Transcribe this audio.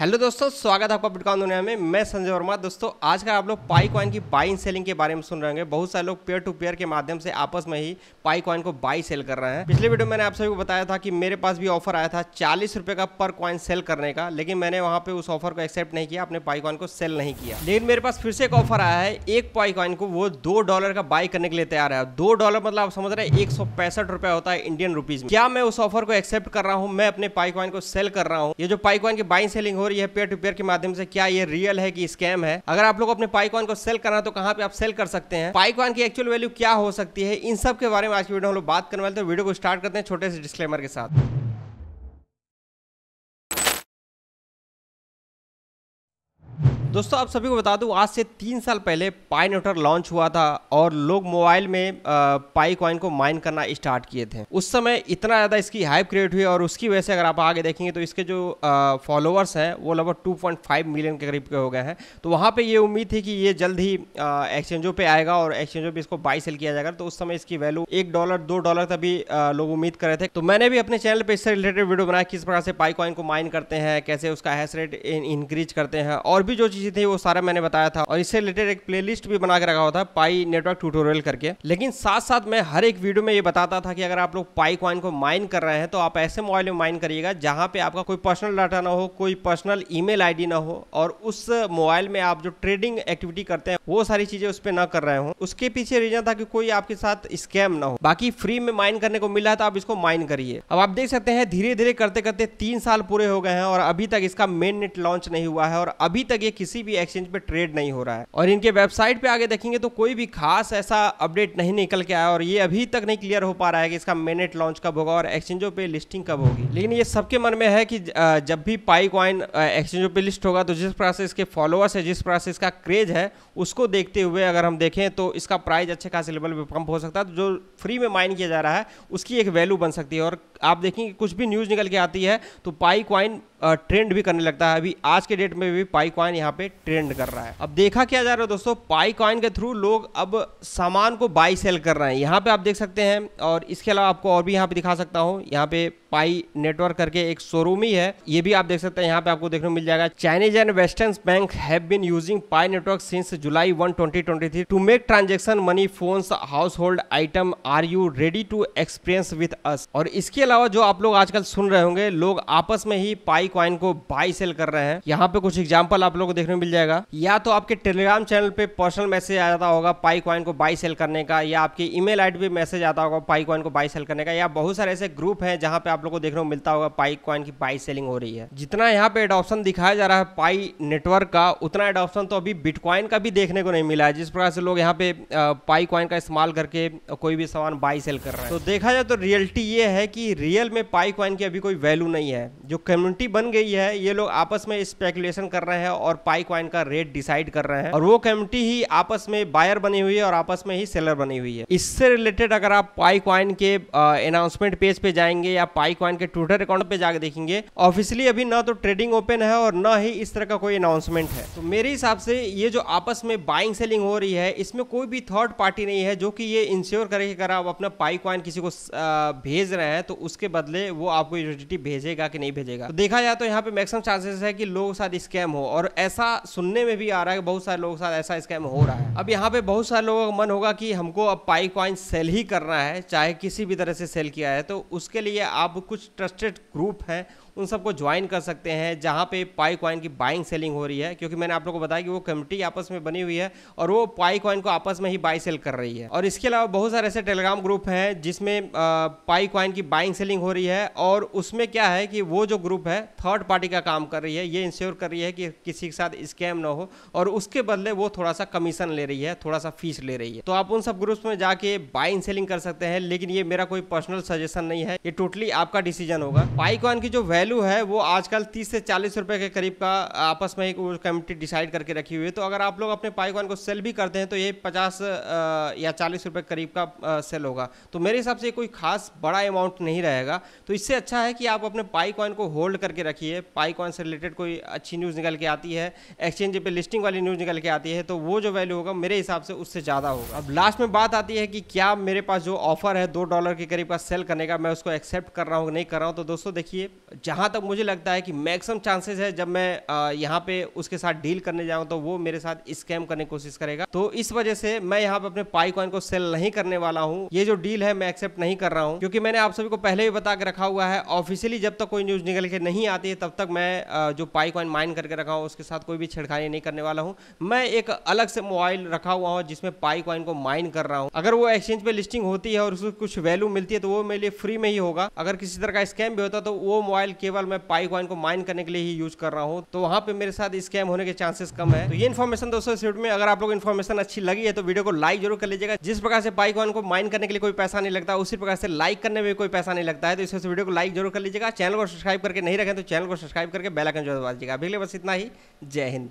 hello दोस्तों स्वागत है आपका बिटकॉइन दुनिया में मैं संजय वर्मा दोस्तों आज का आप लोग पाई कॉइन की बाइंग सेलिंग के बारे में सुन रहे होंगे बहुत सारे लोग पेयर टू पेयर के माध्यम से आपस में ही पाई कॉइन को बाई सेल कर रहे हैं पिछले वीडियो में मैंने आप सभी को बताया था कि मेरे पास भी ऑफर आया था चालीस रुपये का पर कॉइन सेल करने का लेकिन मैंने वहाँ पे उस ऑफर को एक्सेप्ट नहीं किया अपने पाई कॉइन को सेल नहीं किया लेकिन मेरे पास फिर से एक ऑफर आया है एक पाई कॉइन को वो दो डॉलर का बाई करने के लिए तैयार है दो डॉलर मतलब आप समझ रहे हैं एक रुपया होता है इंडियन रुपीज में क्या मैं उस ऑफर को एक्सेप्ट कर रहा हूँ मैं अपने पाई कॉइन को सेल कर रहा हूँ ये जो पाई कॉइन की बाइंग सेलिंग हो और यह पेयर टू पेयर के माध्यम से क्या ये रियल है कि स्कैम है अगर आप लोग अपने पाइकॉन को सेल करना तो कहाँ पे आप सेल कर सकते हैं पाइकॉन की एक्चुअल वैल्यू क्या हो सकती है इन सब के बारे में आज की वीडियो हम लोग बात करने वाले तो वीडियो को स्टार्ट करते हैं छोटे से डिस्क्लेमर के साथ दोस्तों आप सभी को बता दूं आज से तीन साल पहले पाई नोटर लॉन्च हुआ था और लोग मोबाइल में पाई कॉइन को माइन करना स्टार्ट किए थे उस समय इतना ज़्यादा इसकी हाइप क्रिएट हुई और उसकी वजह से अगर आप आगे देखेंगे तो इसके जो फॉलोअर्स हैं वो लगभग 2.5 मिलियन के करीब के हो गए हैं तो वहाँ पर ये उम्मीद थी कि ये जल्द ही एक्सचेंजों पर आएगा और एक्सचेंजों पर इसको बाई सेल किया जाएगा तो उस समय इसकी वैल्यू एक डॉलर दो डॉलर तक भी लोग उम्मीद कर रहे थे तो मैंने भी अपने चैनल पर इससे रिलेटेड वीडियो बनाया किस प्रकार से पाई कॉइन को माइन करते हैं कैसे उसका हैश रेट इंक्रीज करते हैं और भी जो चीज़ें थी वो सारा मैंने बताया था और इससे रिलेटेड एक प्लेलिस्ट भी बना के रखा हुआ था पाई नेटवर्क ट्यूटोरियल करके लेकिन साथ साथ मैं हर एक वीडियो में ये बताता था कि अगर आप लोग पाई क्वाइन को माइन कर रहे हैं तो आप ऐसे मोबाइल में माइन करिएगा जहां पे आपका कोई पर्सनल डाटा ना हो कोई पर्सनल ईमेल आईडी ना हो और उस मोबाइल में आप जो ट्रेडिंग एक्टिविटी करते हैं वो सारी चीजें उस पर ना कर रहे हो उसके पीछे रीजन था कि कोई आपके साथ स्कैम ना हो बाकी फ्री में माइन करने को मिला था तो आप इसको माइन करिए अब आप देख सकते हैं धीरे धीरे करते करते तीन साल पूरे हो गए हैं और अभी तक इसका मेन नेट लॉन्च नहीं हुआ है और अभी तक ये किसी किसी भी एक्सचेंज पे ट्रेड नहीं हो रहा है और इनके वेबसाइट पे आगे देखेंगे तो कोई भी खास ऐसा अपडेट नहीं निकल के आया और ये अभी तक नहीं क्लियर हो पा रहा है कि इसका मेनेट लॉन्च कब होगा और एक्सचेंजों पे लिस्टिंग कब होगी लेकिन ये सबके मन में है कि जब भी पाई क्वाइन एक्सचेंजों पर लिस्ट होगा तो जिस प्रकार से इसके फॉलोअर्स है जिस प्रकार से इसका क्रेज है उसको देखते हुए अगर हम देखें तो इसका प्राइस अच्छे खास लेवल पर पंप हो सकता है जो फ्री में माइन किया जा रहा है उसकी एक वैल्यू बन सकती है और आप देखेंगे कुछ भी न्यूज़ निकल के आती है तो पाई क्वाइन ट्रेंड भी करने लगता है अभी आज के डेट में भी पाई कॉइन यहाँ पे ट्रेंड कर रहा है अब देखा क्या जा रहा है दोस्तों पाई कॉइन के थ्रू लोग अब सामान को बाई सेल कर रहे हैं यहाँ पे आप देख सकते हैं और इसके अलावा आपको और भी यहाँ पे दिखा सकता हूँ यहाँ पे पाई नेटवर्क करके एक शोरूम ही है ये भी आप देख सकते हैं यहाँ पे आपको देखने को मिल जाएगा Chinese and western bank have been using Pi network since July one twenty to make transaction money phone household item are you ready to experience with us और इसके अलावा जो आप लोग आजकल सुन रहे होंगे लोग आपस में ही पाई क्वाइन को बाई सेल कर रहे हैं यहाँ पे कुछ एग्जाम्पल आप लोग को देखने को मिल जाएगा या तो आपके टेलीग्राम चैनल पे पर्सनल मैसेज आ जाता होगा पाई क्वाइन को बाई सेल करने का या आपकी ईमेल आईडी पे मैसेज आता होगा पाई क्वाइन को बाई सेल करने का या बहुत सारे ऐसे ग्रुप है जहाँ पे आप आप लोग को देखने को मिलता होगा पाई कॉइन की पाई सेलिंग हो रही है जितना यहाँ पे एडॉप्शन दिखाया जा रहा है पाई नेटवर्क का उतना एडॉप्शन तो अभी बिटकॉइन का भी देखने को नहीं मिला है जिस प्रकार से लोग यहाँ पे पाई कॉइन का इस्तेमाल करके कोई भी सामान बाई सेल कर रहे हैं तो देखा जाए तो रियलिटी ये है कि रियल में पाई कॉइन की अभी कोई वैल्यू नहीं है जो कम्युनिटी बन गई है ये लोग आपस में स्पेकुलेशन कर रहे हैं और पाई कॉइन का रेट डिसाइड कर रहे हैं और वो कम्युनिटी ही आपस में बायर बनी हुई है और आपस में ही सेलर बनी हुई है इससे रिलेटेड अगर आप पाई कॉइन के अनाउंसमेंट पेज पे जाएंगे या पाई आई क्वाइन के ट्विटर अकाउंट पे जाकर देखेंगे ऑफिशियली अभी ना तो ट्रेडिंग ओपन है और ना ही इस तरह का कोई अनाउंसमेंट है तो मेरे हिसाब से ये जो आपस में बाइंग सेलिंग हो रही है इसमें कोई भी थर्ड पार्टी नहीं है जो कि ये इंश्योर करे कि अगर आप अपना पाई क्वाइन किसी को भेज रहे हैं तो उसके बदले वो आपको यूटिलिटी भेजेगा कि नहीं भेजेगा तो देखा जाए तो यहाँ पे मैक्सिमम चांसेस है कि लोगों के साथ स्कैम हो और ऐसा सुनने में भी आ रहा है कि बहुत सारे लोगों के साथ ऐसा स्कैम हो रहा है अब यहाँ पे बहुत सारे लोगों का मन होगा कि हमको अब पाई क्वाइन सेल ही करना है चाहे किसी भी तरह से सेल किया है तो उसके लिए आप कुछ ट्रस्टेड ग्रुप है उन सबको ज्वाइन कर सकते हैं जहाँ पे पाई कॉइन की बाइंग सेलिंग हो रही है क्योंकि मैंने आप लोगों को बताया कि वो कमिटी आपस में बनी हुई है और वो पाई कॉइन को आपस में ही बाई सेल कर रही है और इसके अलावा बहुत सारे ऐसे टेलीग्राम ग्रुप हैं जिसमें पाई कॉइन की बाइंग सेलिंग हो रही है और उसमें क्या है कि वो जो ग्रुप है थर्ड पार्टी का काम कर रही है ये इंश्योर कर रही है कि किसी के साथ स्कैम ना हो और उसके बदले वो थोड़ा सा कमीशन ले रही है थोड़ा सा फीस ले रही है तो आप उन सब ग्रुप्स में जाके बाइंग सेलिंग कर सकते हैं लेकिन ये मेरा कोई पर्सनल सजेशन नहीं है ये टोटली आपका डिसीजन होगा पाई कॉइन की जो वैल्यू वैल्यू है वो आजकल 30 से 40 रुपए के करीब का आपस में एक वो कमेटी डिसाइड करके रखी हुई है तो अगर आप लोग अपने पाईकॉन को सेल भी करते हैं तो ये 50 या 40 रुपए करीब का सेल होगा तो मेरे हिसाब से कोई खास बड़ा अमाउंट नहीं रहेगा तो इससे अच्छा है कि आप अपने पाईकॉइन को होल्ड करके रखिए पाईकॉइन से रिलेटेड कोई अच्छी न्यूज़ निकल के आती है एक्सचेंज पर लिस्टिंग वाली न्यूज़ निकल के आती है तो वो जो वैल्यू होगा मेरे हिसाब से उससे ज़्यादा होगा अब लास्ट में बात आती है कि क्या मेरे पास जो ऑफर है दो डॉलर के करीब का सेल करने का मैं उसको एक्सेप्ट कर रहा हूँ नहीं कर रहा हूँ तो दोस्तों देखिए जहाँ तक मुझे लगता है कि मैक्सिमम चांसेस है जब मैं यहाँ पे उसके साथ डील करने जाऊँ तो वो मेरे साथ स्कैम करने की कोशिश करेगा तो इस वजह से मैं यहाँ पे अपने पाई कॉइन को सेल नहीं करने वाला हूँ ये जो डील है मैं एक्सेप्ट नहीं कर रहा हूँ क्योंकि मैंने आप सभी को पहले भी बता के रखा हुआ है ऑफिशियली जब तक कोई न्यूज निकल के नहीं आती है तब तक मैं जो पाई कॉइन माइन करके रखा हूँ उसके साथ कोई भी छिड़खानी नहीं करने वाला हूँ मैं एक अलग से मोबाइल रखा हुआ हूँ जिसमें पाई कॉइन को माइन कर रहा हूँ अगर वो एक्सचेंज पे लिस्टिंग होती है और उसको कुछ वैल्यू मिलती है तो वो मेरे लिए फ्री में ही होगा अगर किसी तरह का स्कैम भी होता तो वो मोबाइल केवल मैं पाई कॉइन को माइन करने के लिए ही यूज कर रहा हूँ तो वहां पे मेरे साथ स्कैम होने के चांसेस कम है तो ये इन्फॉर्मेशन दोस्तों में अगर आप लोग इन्फॉर्मेशन अच्छी लगी है तो वीडियो को लाइक जरूर कर लीजिएगा जिस प्रकार से पाई कॉइन को माइन करने के लिए कोई पैसा नहीं लगता उसी प्रकार से लाइक करने में कोई पैसा नहीं लगता है तो इस वीडियो को लाइक जरूर कर लीजिएगा चैनल को सब्सक्राइब करके नहीं रखें तो चैनल को सब्सक्राइब करके बेलाइकन जो दबा दीजिएगा अभी बस इतना ही जय हिंद